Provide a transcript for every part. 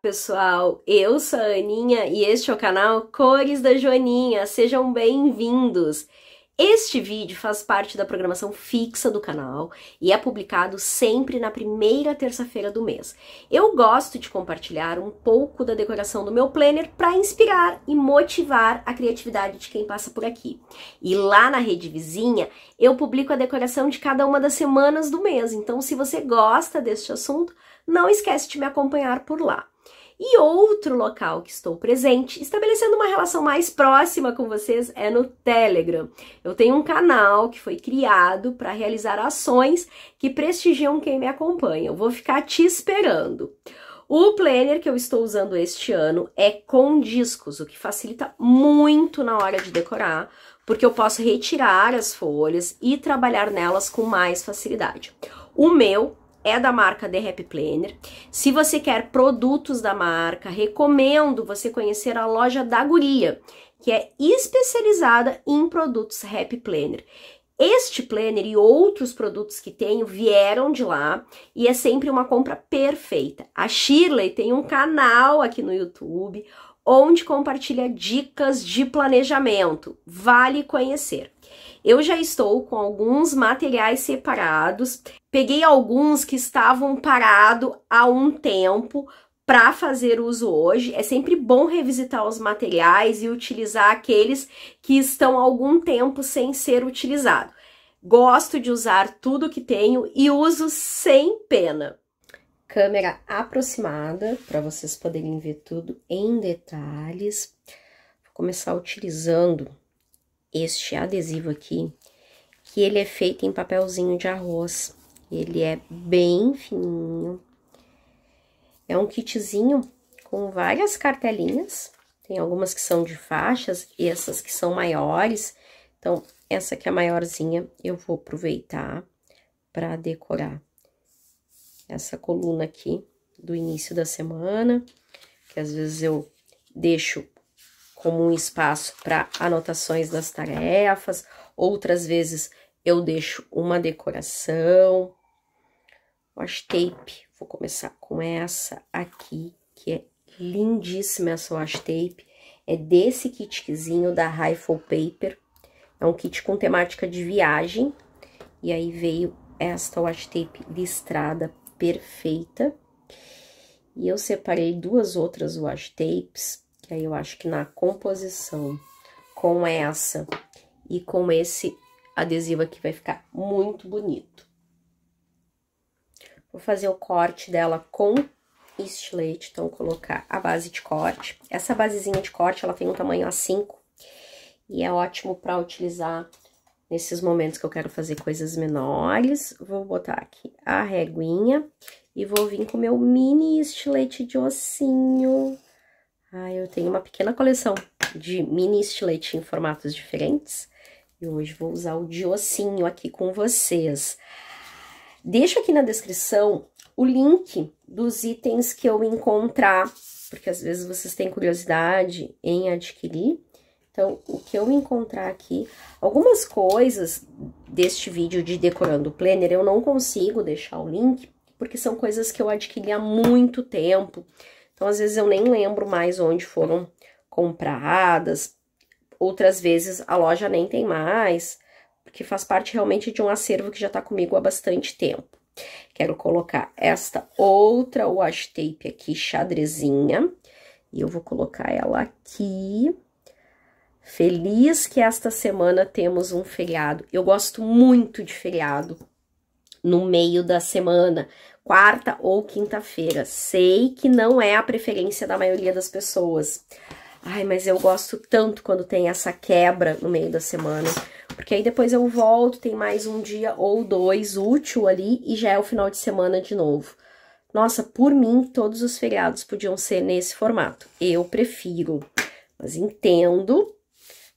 pessoal? Eu sou a Aninha e este é o canal Cores da Joaninha. Sejam bem-vindos! Este vídeo faz parte da programação fixa do canal e é publicado sempre na primeira terça-feira do mês. Eu gosto de compartilhar um pouco da decoração do meu planner para inspirar e motivar a criatividade de quem passa por aqui. E lá na rede vizinha eu publico a decoração de cada uma das semanas do mês, então se você gosta deste assunto, não esquece de me acompanhar por lá. E outro local que estou presente, estabelecendo uma relação mais próxima com vocês, é no Telegram. Eu tenho um canal que foi criado para realizar ações que prestigiam quem me acompanha. Eu vou ficar te esperando. O planner que eu estou usando este ano é com discos, o que facilita muito na hora de decorar, porque eu posso retirar as folhas e trabalhar nelas com mais facilidade. O meu é da marca The Happy Planner. Se você quer produtos da marca, recomendo você conhecer a loja da Guria, que é especializada em produtos Happy Planner. Este planner e outros produtos que tenho vieram de lá e é sempre uma compra perfeita. A Shirley tem um canal aqui no YouTube onde compartilha dicas de planejamento. Vale conhecer. Eu já estou com alguns materiais separados, peguei alguns que estavam parados há um tempo para fazer uso hoje. É sempre bom revisitar os materiais e utilizar aqueles que estão há algum tempo sem ser utilizado. Gosto de usar tudo que tenho e uso sem pena. Câmera aproximada para vocês poderem ver tudo em detalhes. Vou começar utilizando este adesivo aqui, que ele é feito em papelzinho de arroz. Ele é bem fininho. É um kitzinho com várias cartelinhas. Tem algumas que são de faixas, essas que são maiores. Então, essa que é maiorzinha, eu vou aproveitar para decorar essa coluna aqui do início da semana, que às vezes eu deixo como um espaço para anotações das tarefas, outras vezes eu deixo uma decoração. Wash tape, vou começar com essa aqui, que é lindíssima essa wash tape. É desse kitzinho da Rifle Paper. É um kit com temática de viagem. E aí veio esta wash tape listrada perfeita. E eu separei duas outras wash tapes aí né? eu acho que na composição com essa e com esse adesivo aqui vai ficar muito bonito. Vou fazer o corte dela com estilete, então colocar a base de corte. Essa basezinha de corte, ela tem um tamanho A5 e é ótimo para utilizar nesses momentos que eu quero fazer coisas menores. Vou botar aqui a reguinha e vou vir com o meu mini estilete de ossinho. Ah, eu tenho uma pequena coleção de mini estilete em formatos diferentes. E hoje vou usar o de ossinho aqui com vocês. Deixo aqui na descrição o link dos itens que eu encontrar, porque às vezes vocês têm curiosidade em adquirir. Então, o que eu encontrar aqui, algumas coisas deste vídeo de decorando o planner, eu não consigo deixar o link, porque são coisas que eu adquiri há muito tempo. Então, às vezes eu nem lembro mais onde foram compradas, outras vezes a loja nem tem mais, porque faz parte realmente de um acervo que já tá comigo há bastante tempo. Quero colocar esta outra wash tape aqui, xadrezinha, e eu vou colocar ela aqui. Feliz que esta semana temos um feriado. Eu gosto muito de feriado, no meio da semana, quarta ou quinta-feira. Sei que não é a preferência da maioria das pessoas. Ai, mas eu gosto tanto quando tem essa quebra no meio da semana. Porque aí depois eu volto, tem mais um dia ou dois útil ali e já é o final de semana de novo. Nossa, por mim, todos os feriados podiam ser nesse formato. Eu prefiro, mas entendo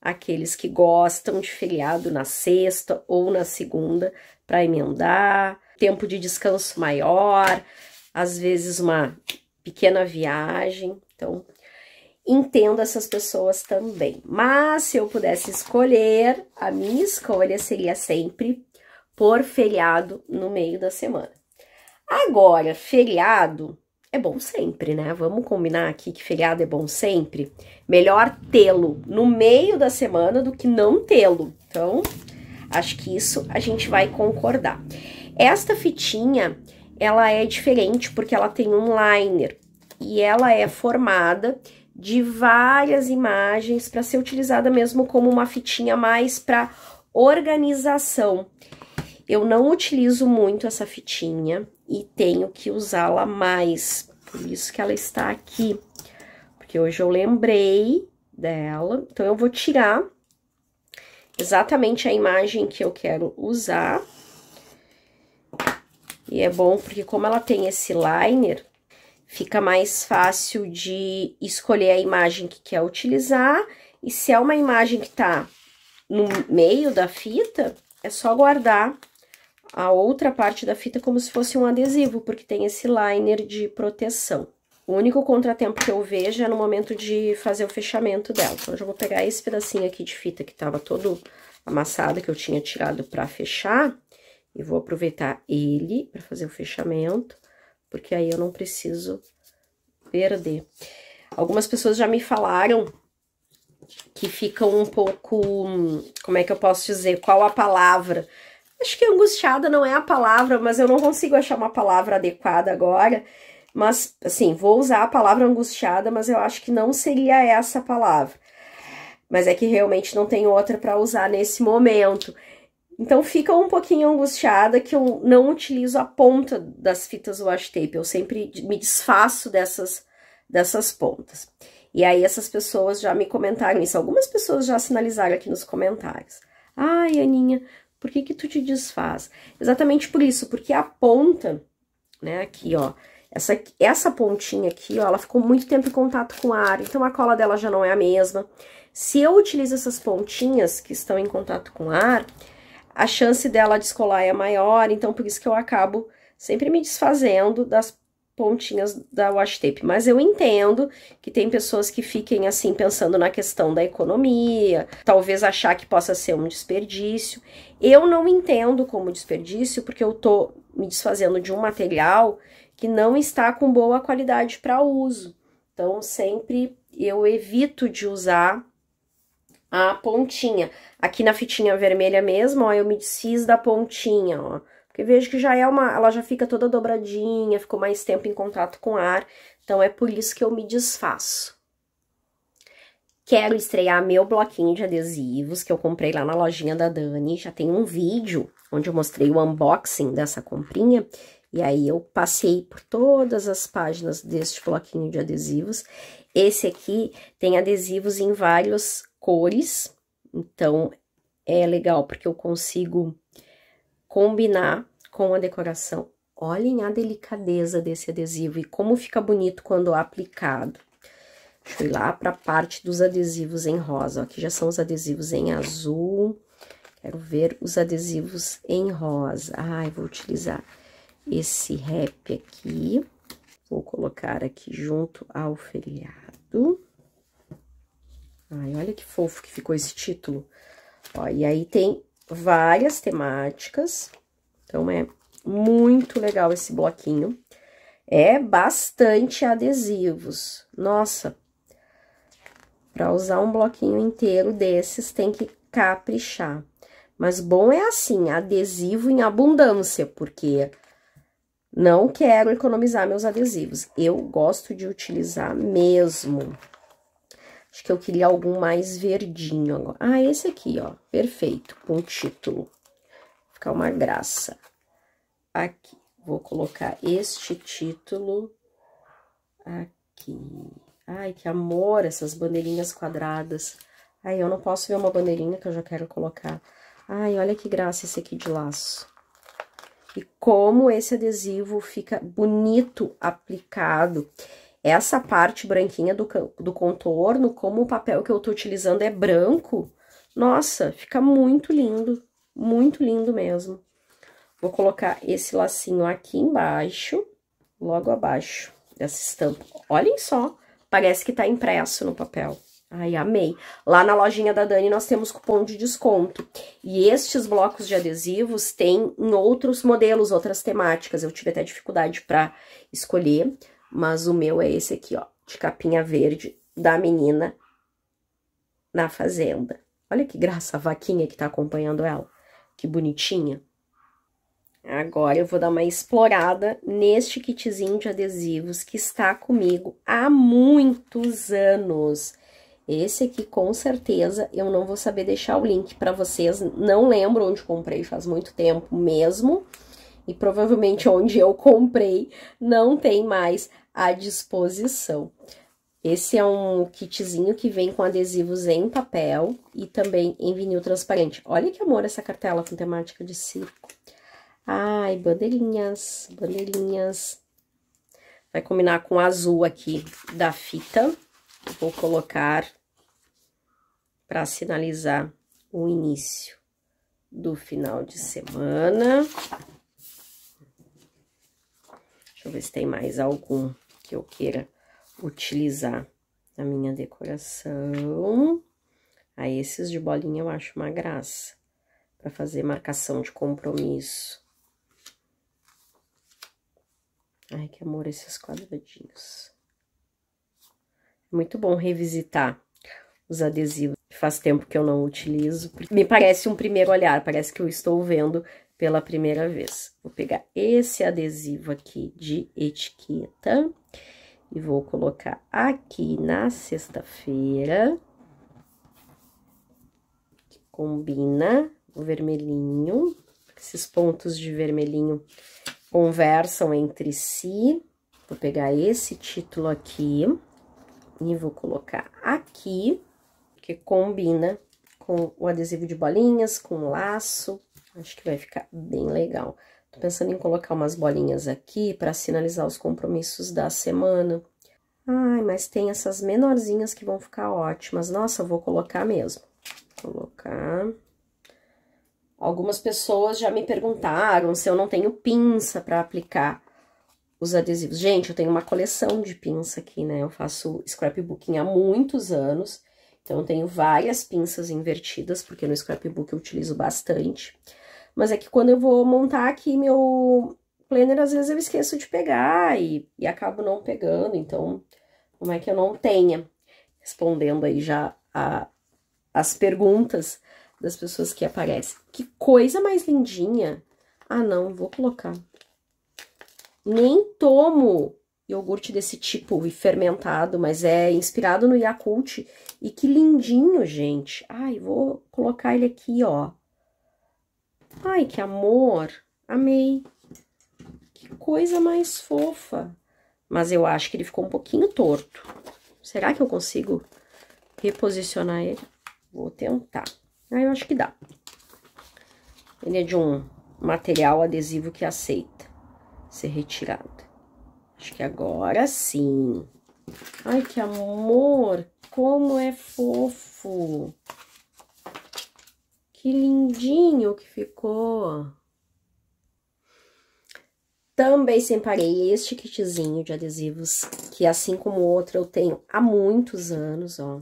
aqueles que gostam de feriado na sexta ou na segunda, para emendar, tempo de descanso maior, às vezes uma pequena viagem. Então, entendo essas pessoas também. Mas se eu pudesse escolher, a minha escolha seria sempre por feriado no meio da semana. Agora, feriado é bom sempre, né? Vamos combinar aqui que feriado é bom sempre. Melhor tê-lo no meio da semana do que não tê-lo. Então, Acho que isso a gente vai concordar. Esta fitinha, ela é diferente porque ela tem um liner e ela é formada de várias imagens para ser utilizada mesmo como uma fitinha mais para organização. Eu não utilizo muito essa fitinha e tenho que usá-la mais, por isso que ela está aqui, porque hoje eu lembrei dela, então eu vou tirar exatamente a imagem que eu quero usar. E é bom porque como ela tem esse liner, fica mais fácil de escolher a imagem que quer utilizar. E se é uma imagem que tá no meio da fita, é só guardar a outra parte da fita como se fosse um adesivo, porque tem esse liner de proteção. O único contratempo que eu vejo é no momento de fazer o fechamento dela. Então, eu já vou pegar esse pedacinho aqui de fita que tava todo amassado, que eu tinha tirado pra fechar. E vou aproveitar ele pra fazer o fechamento, porque aí eu não preciso perder. Algumas pessoas já me falaram que ficam um pouco... Como é que eu posso dizer? Qual a palavra? Acho que angustiada não é a palavra, mas eu não consigo achar uma palavra adequada agora mas assim, vou usar a palavra angustiada, mas eu acho que não seria essa palavra. Mas é que realmente não tem outra para usar nesse momento. Então fica um pouquinho angustiada que eu não utilizo a ponta das fitas washi tape, eu sempre me desfaço dessas dessas pontas. E aí essas pessoas já me comentaram isso, algumas pessoas já sinalizaram aqui nos comentários. Ai, Aninha, por que que tu te desfaz? Exatamente por isso, porque a ponta, né, aqui, ó, essa, essa pontinha aqui, ó, ela ficou muito tempo em contato com o ar, então a cola dela já não é a mesma. Se eu utilizo essas pontinhas que estão em contato com o ar, a chance dela descolar é maior, então por isso que eu acabo sempre me desfazendo das pontinhas da washi tape. Mas eu entendo que tem pessoas que fiquem assim pensando na questão da economia, talvez achar que possa ser um desperdício. Eu não entendo como desperdício, porque eu tô me desfazendo de um material que não está com boa qualidade para uso. Então, sempre eu evito de usar a pontinha. Aqui na fitinha vermelha mesmo, ó, eu me desfiz da pontinha, ó. Porque vejo que já é uma... Ela já fica toda dobradinha, ficou mais tempo em contato com ar. Então, é por isso que eu me desfaço. Quero estrear meu bloquinho de adesivos que eu comprei lá na lojinha da Dani. Já tem um vídeo onde eu mostrei o unboxing dessa comprinha. E aí, eu passei por todas as páginas deste bloquinho de adesivos. Esse aqui tem adesivos em várias cores, então, é legal porque eu consigo combinar com a decoração. Olhem a delicadeza desse adesivo e como fica bonito quando aplicado. Fui lá para a parte dos adesivos em rosa. Aqui já são os adesivos em azul. Quero ver os adesivos em rosa. Ai, vou utilizar esse rap aqui. Vou colocar aqui junto ao feriado. Ai, olha que fofo que ficou esse título. Ó, e aí tem várias temáticas. Então, é muito legal esse bloquinho. É bastante adesivos. Nossa, para usar um bloquinho inteiro desses, tem que caprichar. Mas bom é assim, adesivo em abundância, porque não quero economizar meus adesivos. Eu gosto de utilizar mesmo. Acho que eu queria algum mais verdinho agora. Ah, esse aqui, ó. Perfeito, com título. Ficar uma graça. Aqui. Vou colocar este título aqui. Ai, que amor, essas bandeirinhas quadradas. Ai, eu não posso ver uma bandeirinha que eu já quero colocar. Ai, olha que graça esse aqui de laço. E como esse adesivo fica bonito aplicado. Essa parte branquinha do, do contorno, como o papel que eu tô utilizando é branco, nossa, fica muito lindo, muito lindo mesmo. Vou colocar esse lacinho aqui embaixo, logo abaixo dessa estampa. Olhem só, parece que tá impresso no papel. Ai, amei. Lá na lojinha da Dani nós temos cupom de desconto. E estes blocos de adesivos tem em outros modelos, outras temáticas. Eu tive até dificuldade para escolher, mas o meu é esse aqui, ó, de capinha verde da menina na fazenda. Olha que graça a vaquinha que tá acompanhando ela. Que bonitinha. Agora eu vou dar uma explorada neste kitzinho de adesivos que está comigo há muitos anos. Esse aqui, com certeza, eu não vou saber deixar o link para vocês. Não lembro onde comprei, faz muito tempo mesmo. E provavelmente onde eu comprei não tem mais à disposição. Esse é um kitzinho que vem com adesivos em papel e também em vinil transparente. Olha que amor essa cartela com temática de circo. Ai, bandeirinhas, bandeirinhas. Vai combinar com o azul aqui da fita. Vou colocar para sinalizar o início do final de semana. Deixa eu ver se tem mais algum que eu queira utilizar na minha decoração. Aí, ah, esses de bolinha eu acho uma graça para fazer marcação de compromisso. Ai, que amor esses quadradinhos. Muito bom revisitar os adesivos. Faz tempo que eu não utilizo. Me parece um primeiro olhar, parece que eu estou vendo pela primeira vez. Vou pegar esse adesivo aqui de etiqueta e vou colocar aqui na sexta-feira. Combina o vermelhinho, esses pontos de vermelhinho conversam entre si. Vou pegar esse título aqui. E vou colocar aqui, que combina com o adesivo de bolinhas, com o laço. Acho que vai ficar bem legal. Tô pensando em colocar umas bolinhas aqui para sinalizar os compromissos da semana. Ai, mas tem essas menorzinhas que vão ficar ótimas. Nossa, vou colocar mesmo. colocar... Algumas pessoas já me perguntaram se eu não tenho pinça para aplicar os adesivos. Gente, eu tenho uma coleção de pinça aqui, né? Eu faço scrapbooking há muitos anos. Então, eu tenho várias pinças invertidas, porque no scrapbook eu utilizo bastante. Mas é que quando eu vou montar aqui meu planner, às vezes eu esqueço de pegar e, e acabo não pegando. Então, como é que eu não tenha? Respondendo aí já a, as perguntas das pessoas que aparecem. Que coisa mais lindinha! Ah, não, vou colocar nem tomo iogurte desse tipo e fermentado, mas é inspirado no Yakult. E que lindinho, gente. Ai, vou colocar ele aqui, ó. Ai, que amor. Amei. Que coisa mais fofa. Mas eu acho que ele ficou um pouquinho torto. Será que eu consigo reposicionar ele? Vou tentar. Ah, eu acho que dá. Ele é de um material adesivo que aceita ser retirada. Acho que agora sim. Ai, que amor! Como é fofo! Que lindinho que ficou! Também separei este kitzinho de adesivos, que assim como o outro eu tenho há muitos anos, ó.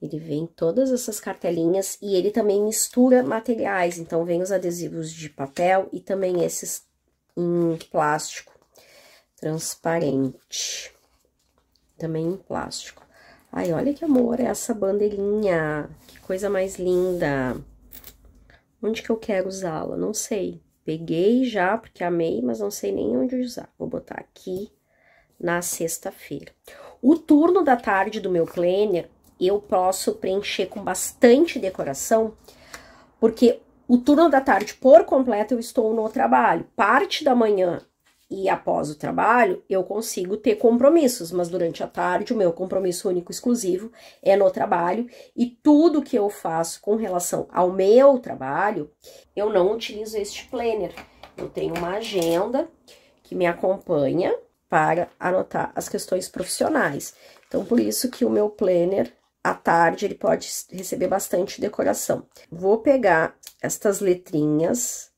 Ele vem todas essas cartelinhas e ele também mistura materiais, então vem os adesivos de papel e também esses em plástico transparente. Também em plástico. Ai, olha que amor é essa bandeirinha. Que coisa mais linda. Onde que eu quero usá-la? Não sei. Peguei já, porque amei, mas não sei nem onde usar. Vou botar aqui na sexta-feira. O turno da tarde do meu planner, eu posso preencher com bastante decoração, porque o turno da tarde, por completo, eu estou no trabalho. Parte da manhã e após o trabalho, eu consigo ter compromissos, mas durante a tarde, o meu compromisso único exclusivo é no trabalho e tudo que eu faço com relação ao meu trabalho, eu não utilizo este planner. Eu tenho uma agenda que me acompanha para anotar as questões profissionais. Então, por isso que o meu planner à tarde ele pode receber bastante decoração. Vou pegar estas letrinhas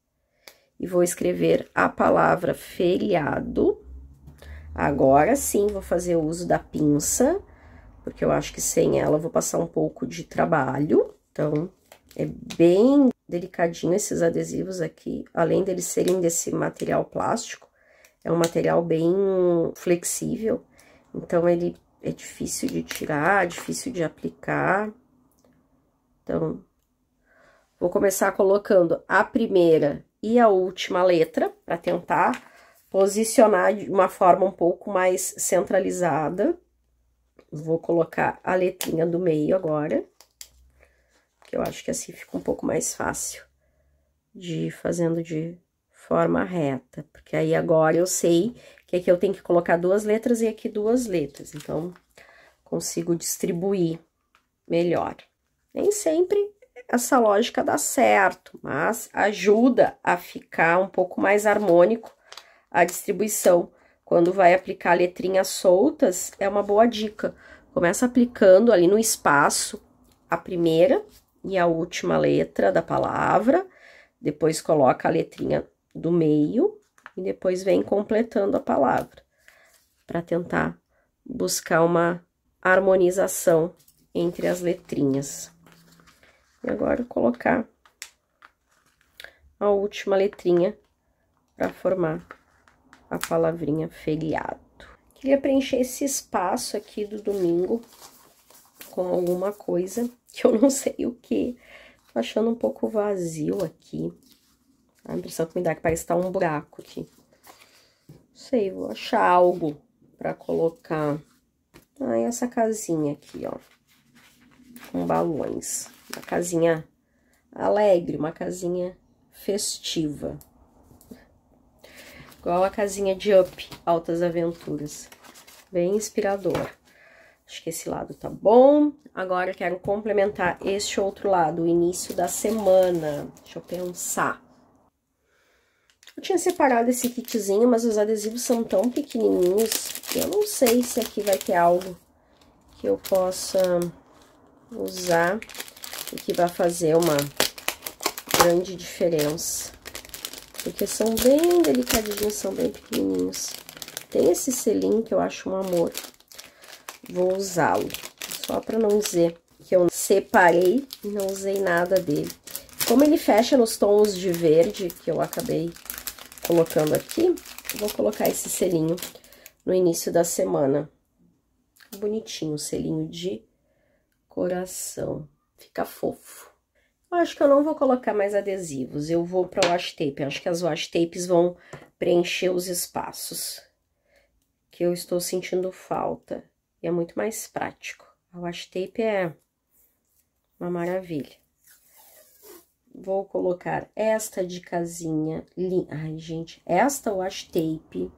e vou escrever a palavra feriado. Agora sim, vou fazer o uso da pinça, porque eu acho que sem ela vou passar um pouco de trabalho. Então, é bem delicadinho esses adesivos aqui, além deles serem desse material plástico, é um material bem flexível, então ele é difícil de tirar, difícil de aplicar. Então, vou começar colocando a primeira e a última letra, para tentar posicionar de uma forma um pouco mais centralizada. Vou colocar a letrinha do meio agora, que eu acho que assim fica um pouco mais fácil de ir fazendo de forma reta, porque aí agora eu sei que aqui eu tenho que colocar duas letras e aqui duas letras, então, consigo distribuir melhor. Nem sempre essa lógica dá certo, mas ajuda a ficar um pouco mais harmônico a distribuição. Quando vai aplicar letrinhas soltas, é uma boa dica. Começa aplicando ali no espaço a primeira e a última letra da palavra, depois coloca a letrinha do meio e depois vem completando a palavra, para tentar buscar uma harmonização entre as letrinhas. E agora, colocar a última letrinha para formar a palavrinha feriado. Queria preencher esse espaço aqui do domingo com alguma coisa que eu não sei o que. Tô achando um pouco vazio aqui. A impressão que me dá é que parece estar tá um buraco aqui. Não sei, vou achar algo pra colocar. Ah, é essa casinha aqui, ó. Com balões. Uma casinha alegre, uma casinha festiva. Igual a casinha de Up, Altas Aventuras. Bem inspirador. Acho que esse lado tá bom. Agora eu quero complementar este outro lado, o início da semana. Deixa eu pensar. Eu tinha separado esse kitzinho, mas os adesivos são tão pequenininhos que eu não sei se aqui vai ter algo que eu possa usar e que vai fazer uma grande diferença. Porque são bem delicadinhos, são bem pequenininhos. Tem esse selinho que eu acho um amor. Vou usá-lo, só para não dizer que eu separei e não usei nada dele. Como ele fecha nos tons de verde, que eu acabei colocando aqui, vou colocar esse selinho no início da semana. Bonitinho, selinho de coração. Fica fofo. Eu acho que eu não vou colocar mais adesivos, eu vou para washi tape. Eu acho que as washi tapes vão preencher os espaços que eu estou sentindo falta. E é muito mais prático. A washi tape é uma maravilha vou colocar esta de casinha, ai gente, esta wash tape,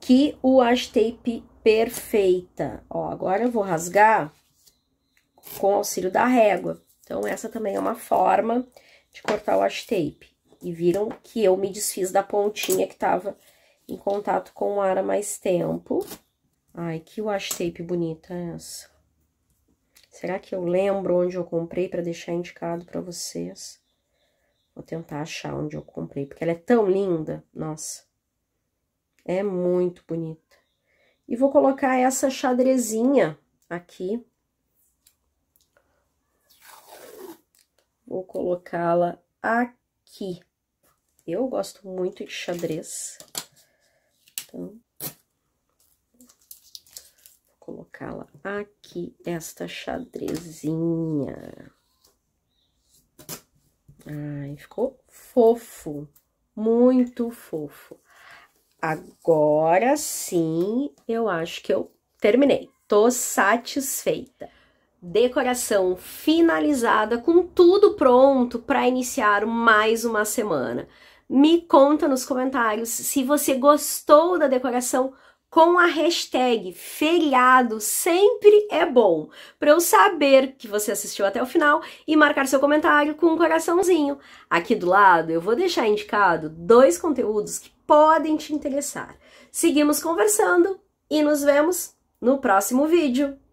que o wash tape perfeita. Ó, agora eu vou rasgar com auxílio da régua. Então, essa também é uma forma de cortar o wash tape. E viram que eu me desfiz da pontinha que tava em contato com o ar há mais tempo. Ai, que wash tape bonita é essa. Será que eu lembro onde eu comprei para deixar indicado para vocês? Vou tentar achar onde eu comprei, porque ela é tão linda. Nossa, é muito bonita. E vou colocar essa xadrezinha aqui. Vou colocá-la aqui. Eu gosto muito de xadrez. Então, colocá-la aqui, esta xadrezinha. Ai, ficou fofo, muito fofo. Agora sim, eu acho que eu terminei. Tô satisfeita. Decoração finalizada, com tudo pronto para iniciar mais uma semana. Me conta nos comentários se você gostou da decoração com a hashtag feriado sempre é bom, para eu saber que você assistiu até o final e marcar seu comentário com um coraçãozinho. Aqui do lado eu vou deixar indicado dois conteúdos que podem te interessar. Seguimos conversando e nos vemos no próximo vídeo.